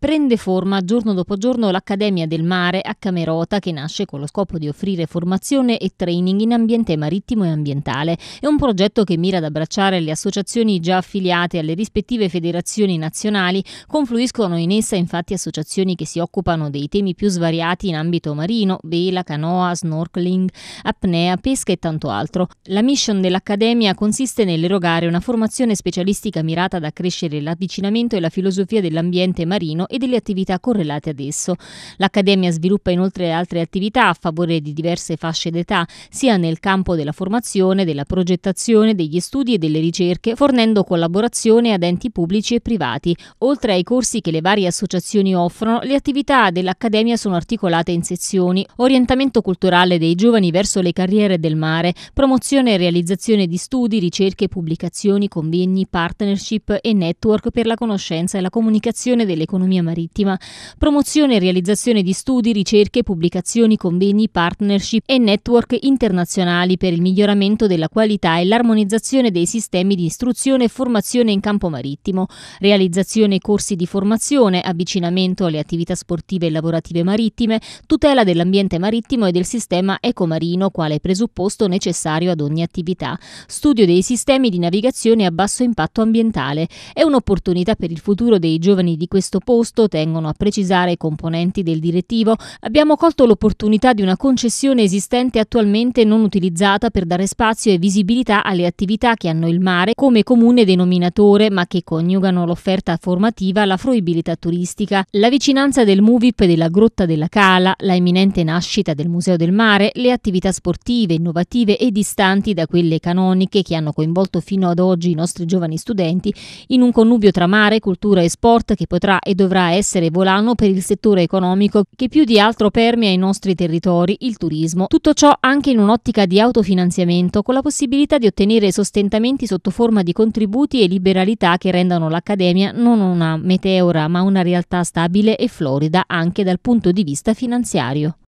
prende forma giorno dopo giorno l'Accademia del Mare a Camerota che nasce con lo scopo di offrire formazione e training in ambiente marittimo e ambientale. È un progetto che mira ad abbracciare le associazioni già affiliate alle rispettive federazioni nazionali. Confluiscono in essa infatti associazioni che si occupano dei temi più svariati in ambito marino, vela, canoa, snorkeling, apnea, pesca e tanto altro. La mission dell'Accademia consiste nell'erogare una formazione specialistica mirata ad accrescere l'avvicinamento e la filosofia dell'ambiente marino e delle attività correlate ad esso. L'Accademia sviluppa inoltre altre attività a favore di diverse fasce d'età, sia nel campo della formazione, della progettazione, degli studi e delle ricerche, fornendo collaborazione ad enti pubblici e privati. Oltre ai corsi che le varie associazioni offrono, le attività dell'Accademia sono articolate in sezioni, orientamento culturale dei giovani verso le carriere del mare, promozione e realizzazione di studi, ricerche, pubblicazioni, convegni, partnership e network per la conoscenza e la comunicazione dell'economia Sardegna Marittima, promozione e realizzazione di studi, ricerche, pubblicazioni, convegni, partnership e network internazionali per il miglioramento della qualità e l'armonizzazione dei sistemi di istruzione e formazione in campo marittimo, realizzazione corsi di formazione, avvicinamento alle attività sportive e lavorative marittime, tutela dell'ambiente marittimo e del sistema ecomarino quale presupposto necessario ad ogni attività, studio dei sistemi di navigazione a basso impatto ambientale. È un'opportunità per il futuro dei giovani di questo posto agosto, tengono a precisare i componenti del direttivo, abbiamo colto l'opportunità di una concessione esistente attualmente non utilizzata per dare spazio e visibilità alle attività che hanno il mare come comune denominatore, ma che coniugano l'offerta formativa alla fruibilità turistica. La vicinanza del MUVIP della Grotta della Cala, la imminente nascita del Museo del Mare, le attività sportive, innovative e distanti da quelle canoniche che hanno coinvolto fino ad oggi i nostri giovani studenti in un connubio tra mare, cultura e sport che potrà e dovrà potrà essere volano per il settore economico che più di altro permea i nostri territori, il turismo. Tutto ciò anche in un'ottica di autofinanziamento con la possibilità di ottenere sostentamenti sotto forma di contributi e liberalità che rendano l'Accademia non una meteora ma una realtà stabile e florida anche dal punto di vista finanziario.